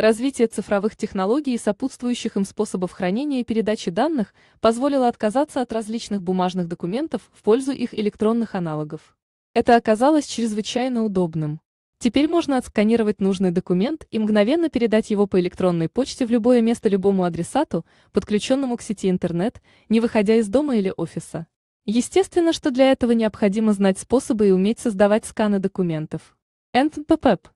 Развитие цифровых технологий и сопутствующих им способов хранения и передачи данных позволило отказаться от различных бумажных документов в пользу их электронных аналогов. Это оказалось чрезвычайно удобным. Теперь можно отсканировать нужный документ и мгновенно передать его по электронной почте в любое место любому адресату, подключенному к сети интернет, не выходя из дома или офиса. Естественно, что для этого необходимо знать способы и уметь создавать сканы документов. НППП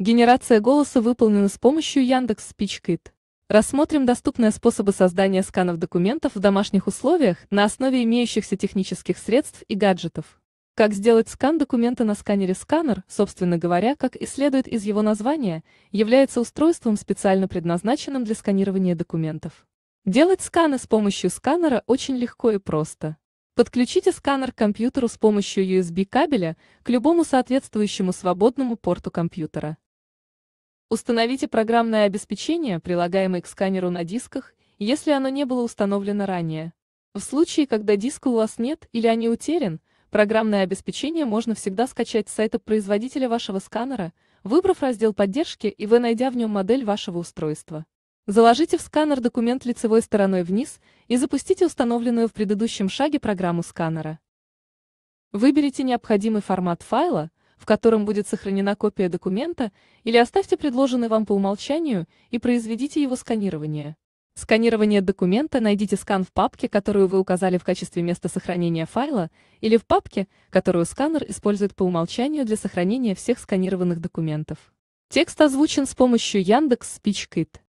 Генерация голоса выполнена с помощью Яндекс Спичкит. Рассмотрим доступные способы создания сканов документов в домашних условиях на основе имеющихся технических средств и гаджетов. Как сделать скан документа на сканере сканер, собственно говоря, как и следует из его названия, является устройством, специально предназначенным для сканирования документов. Делать сканы с помощью сканера очень легко и просто. Подключите сканер к компьютеру с помощью USB-кабеля к любому соответствующему свободному порту компьютера. Установите программное обеспечение, прилагаемое к сканеру на дисках, если оно не было установлено ранее. В случае, когда диска у вас нет или они утерян, программное обеспечение можно всегда скачать с сайта производителя вашего сканера, выбрав раздел поддержки и вы найдя в нем модель вашего устройства. Заложите в сканер документ лицевой стороной вниз и запустите установленную в предыдущем шаге программу сканера. Выберите необходимый формат файла, в котором будет сохранена копия документа, или оставьте предложенный вам по умолчанию и произведите его сканирование. Сканирование документа найдите скан в папке, которую вы указали в качестве места сохранения файла, или в папке, которую сканер использует по умолчанию для сохранения всех сканированных документов. Текст озвучен с помощью Яндекс SpeechKit.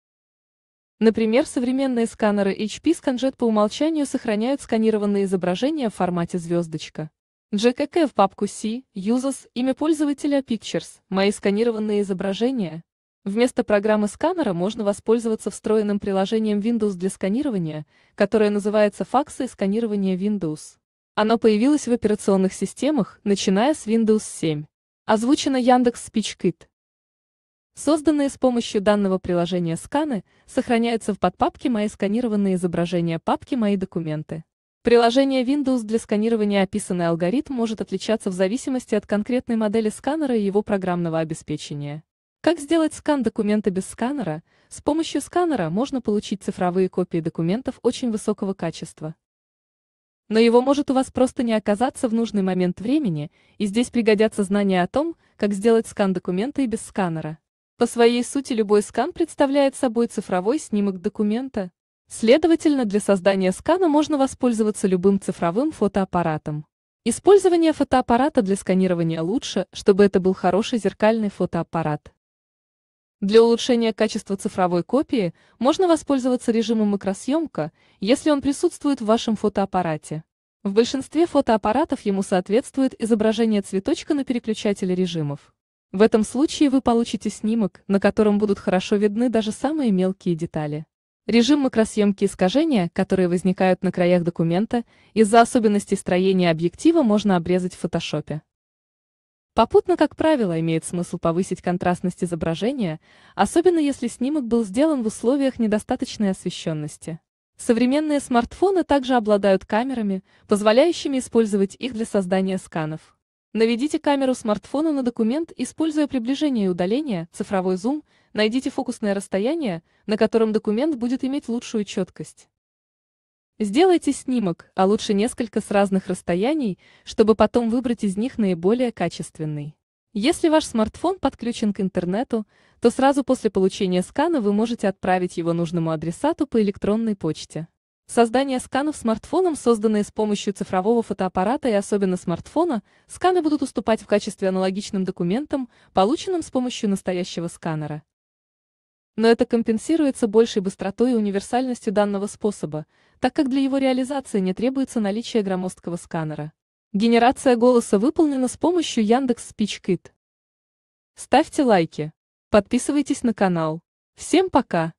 Например, современные сканеры HP ScanJet по умолчанию сохраняют сканированные изображения в формате звездочка jkk в папку C, Users, имя пользователя Pictures, мои сканированные изображения. Вместо программы сканера можно воспользоваться встроенным приложением Windows для сканирования, которое называется факсы и сканирование Windows. Оно появилось в операционных системах, начиная с Windows 7. Озвучено Яндекс SpeechKit. Созданные с помощью данного приложения сканы сохраняются в подпапке «Мои сканированные изображения» папки «Мои документы». Приложение Windows для сканирования описанный алгоритм может отличаться в зависимости от конкретной модели сканера и его программного обеспечения. Как сделать скан документа без сканера? С помощью сканера можно получить цифровые копии документов очень высокого качества. Но его может у вас просто не оказаться в нужный момент времени, и здесь пригодятся знания о том, как сделать скан документа и без сканера. По своей сути любой скан представляет собой цифровой снимок документа. Следовательно, для создания скана можно воспользоваться любым цифровым фотоаппаратом. Использование фотоаппарата для сканирования лучше, чтобы это был хороший зеркальный фотоаппарат. Для улучшения качества цифровой копии можно воспользоваться режимом макросъемка, если он присутствует в вашем фотоаппарате. В большинстве фотоаппаратов ему соответствует изображение цветочка на переключателе режимов. В этом случае вы получите снимок, на котором будут хорошо видны даже самые мелкие детали. Режим макросъемки искажения, которые возникают на краях документа, из-за особенностей строения объектива можно обрезать в фотошопе. Попутно, как правило, имеет смысл повысить контрастность изображения, особенно если снимок был сделан в условиях недостаточной освещенности. Современные смартфоны также обладают камерами, позволяющими использовать их для создания сканов. Наведите камеру смартфона на документ, используя приближение и удаление, цифровой зум, найдите фокусное расстояние, на котором документ будет иметь лучшую четкость. Сделайте снимок, а лучше несколько с разных расстояний, чтобы потом выбрать из них наиболее качественный. Если ваш смартфон подключен к интернету, то сразу после получения скана вы можете отправить его нужному адресату по электронной почте. Создание сканов смартфоном, созданные с помощью цифрового фотоаппарата и особенно смартфона, сканы будут уступать в качестве аналогичным документам, полученным с помощью настоящего сканера. Но это компенсируется большей быстротой и универсальностью данного способа, так как для его реализации не требуется наличие громоздкого сканера. Генерация голоса выполнена с помощью Яндекс Спичкит. Ставьте лайки. Подписывайтесь на канал. Всем пока!